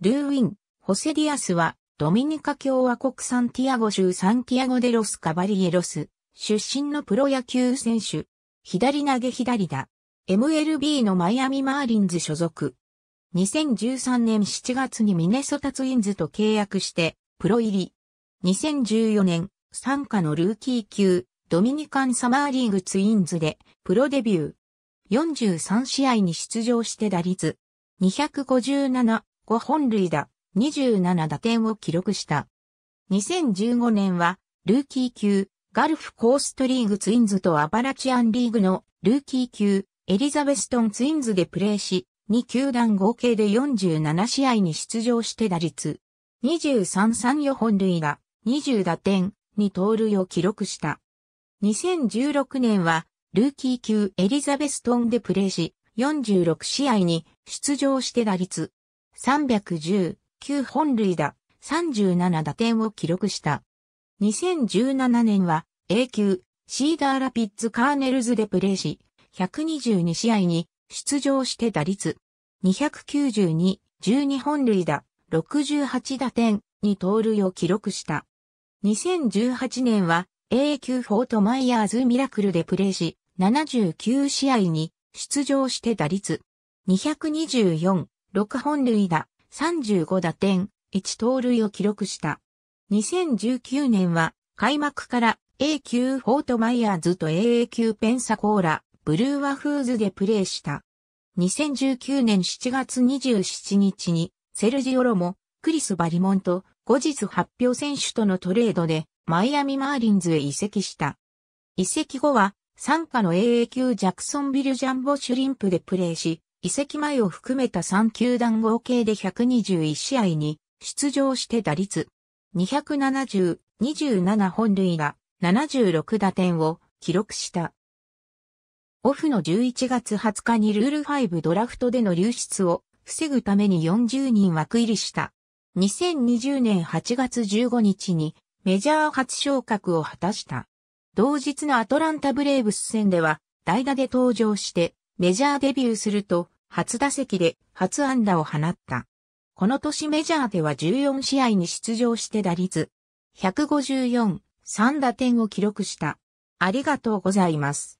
ルーウィン、ホセディアスは、ドミニカ共和国サンティアゴ州サンティアゴデロスカバリエロス、出身のプロ野球選手、左投げ左打、MLB のマイアミマーリンズ所属。2013年7月にミネソタツインズと契約して、プロ入り。2014年、参加のルーキー級、ドミニカンサマーリーグツインズで、プロデビュー。43試合に出場して打率、257、5本塁打、27打点を記録した。2015年は、ルーキー級、ガルフコーストリーグツインズとアバラチアンリーグのルーキー級、エリザベストンツインズでプレーし、2球団合計で47試合に出場して打率。2 3 3四本塁打、20打点、二盗塁を記録した。2016年は、ルーキー級エリザベストンでプレーし、46試合に出場して打率3 1 9本塁打、37打点を記録した。2017年は A 級シーダーラピッツカーネルズでプレーし、122試合に出場して打率292、12本塁打、68打点に盗塁を記録した。2018年は A 級フォートマイヤーズミラクルでプレーし、79試合に出場して打率224、6本塁打、35打点、1盗塁を記録した。2019年は、開幕から A 級フォートマイヤーズと AA 級ペンサコーラ、ブルーワフーズでプレーした。2019年7月27日に、セルジオロモ、クリス・バリモンと、後日発表選手とのトレードで、マイアミ・マーリンズへ移籍した。移籍後は、参加の AA 級ジャクソンビル・ジャンボ・シュリンプでプレーし、移籍前を含めた3球団合計で121試合に出場して打率270、27本塁打、76打点を記録した。オフの11月20日にルール5ドラフトでの流出を防ぐために40人枠入りした。2020年8月15日にメジャー初昇格を果たした。同日のアトランタブレーブス戦では代打で登場してメジャーデビューすると初打席で初安打を放った。この年メジャーでは14試合に出場して打率154、3打点を記録した。ありがとうございます。